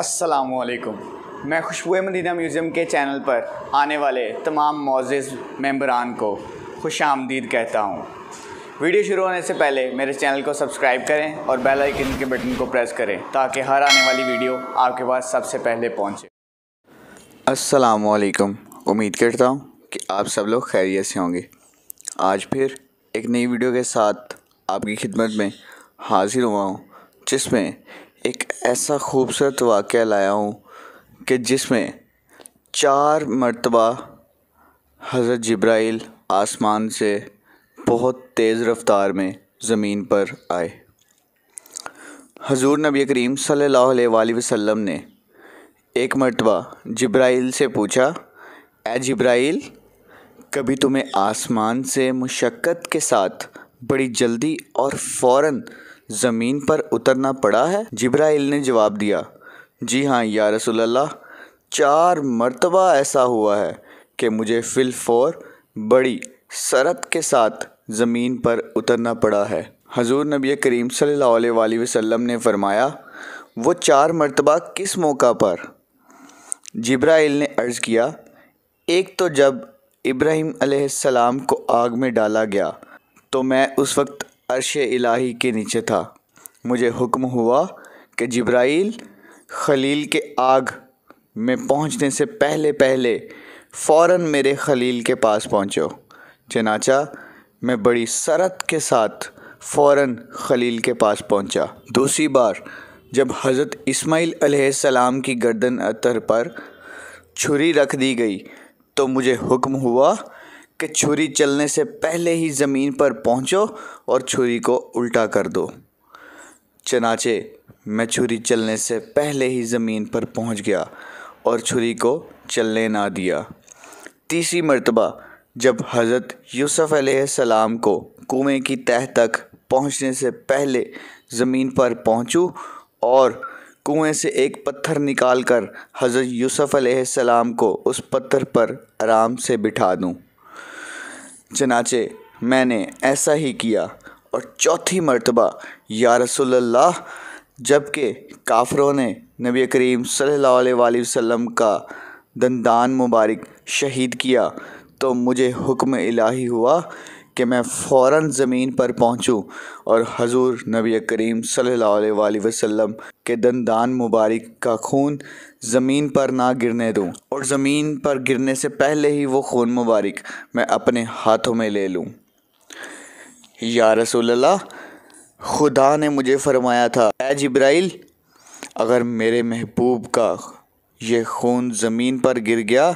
असलकुम मैं Khushboo Madina museum के चैनल पर आने वाले तमाम मोज़ मेम्बरान को खुश आमदीद कहता हूँ वीडियो शुरू होने से पहले मेरे चैनल को सब्सक्राइब करें और बेल आइकन के बटन को प्रेस करें ताकि हर आने वाली वीडियो आपके पास सबसे पहले पहुँचे असलकुम उम्मीद करता हूँ कि आप सब लोग खैरियत से होंगे आज फिर एक नई वीडियो के साथ आपकी खिदमत में हाजिर हुआ हूँ जिसमें एक ऐसा खूबसूरत वाक़ लाया हूँ कि जिसमें चार मरतबा हज़रत जब्राइल आसमान से बहुत तेज़ रफ़्तार में ज़मीन पर आए हजूर नबी करीम सल्ला वसम ने एक मरतबा जब्राइल से पूछा ए जब्राइल कभी तुम्हें आसमान से मुशक्क़त के साथ बड़ी जल्दी और फ़ौर ज़मीन पर उतरना पड़ा है जिब्राइल ने जवाब दिया जी हाँ या रसोल्ला चार मरतबा ऐसा हुआ है कि मुझे फिलफौर बड़ी सरत के साथ ज़मीन पर उतरना पड़ा है हजूर नबी करीम सल्ला वसम ने फरमाया वो चार मरतबा किस मौका पर जिब्राइल ने अर्ज़ किया एक तो जब इब्राहिम सलाम को आग में डाला गया तो मैं उस वक्त अरश इलाही के नीचे था मुझे हुक्म हुआ कि जब्राइल खलील के आग में पहुंचने से पहले पहले फ़ौर मेरे खलील के पास पहुंचो चनाचा मैं बड़ी सरत के साथ फौरन खलील के पास पहुंचा। दूसरी बार जब हज़रत इस्माइल अलैहिस्सलाम की गर्दन अतर पर छुरी रख दी गई तो मुझे हुक्म हुआ कि छुरी चलने से पहले ही ज़मीन पर पहुंचो और छुरी को उल्टा कर दो चनाचे मैं छुरी चलने से पहले ही ज़मीन पर पहुंच गया और छुरी को चलने ना दिया तीसरी मरतबा जब हज़रत यूसुफ़ सलाम को कुएँ की तह तक पहुंचने से पहले ज़मीन पर पहुंचूं और कुएं से एक पत्थर निकाल कर हज़रत यूसुफ़ सलाम को उस पत्थर पर आराम से बिठा दूं चनाचे मैंने ऐसा ही किया और चौथी मरतबा या रसोल्ला जबकि काफरों ने नबी करीम सल वसम का दंदान मुबारक शहीद किया तो मुझे हुक्म इलाही हुआ कि मैं फ़ौर ज़मीन पर पहुँचूँ और हजूर नबी करीम सल्ला वसम के दंदान मुबारक का खून ज़मीन पर ना गिरने दूँ और ज़मीन पर गिरने से पहले ही वो खून मुबारक मैं अपने हाथों में ले लूँ या रसोल्ला खुदा ने मुझे फरमाया था एज जब्राइल अगर मेरे महबूब का ये खून ज़मीन पर गिर गया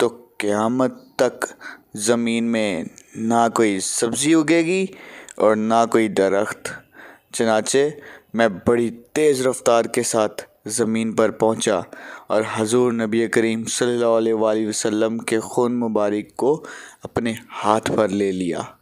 तो क़्यामत तक ज़मीन में ना कोई सब्ज़ी उगेगी और ना कोई दरख्त चनाचे मैं बड़ी तेज़ रफ़्तार के साथ ज़मीन पर पहुंचा और हजूर नबी करीम सल्लल्लाहु अलैहि वसल्लम के खून मुबारक को अपने हाथ पर ले लिया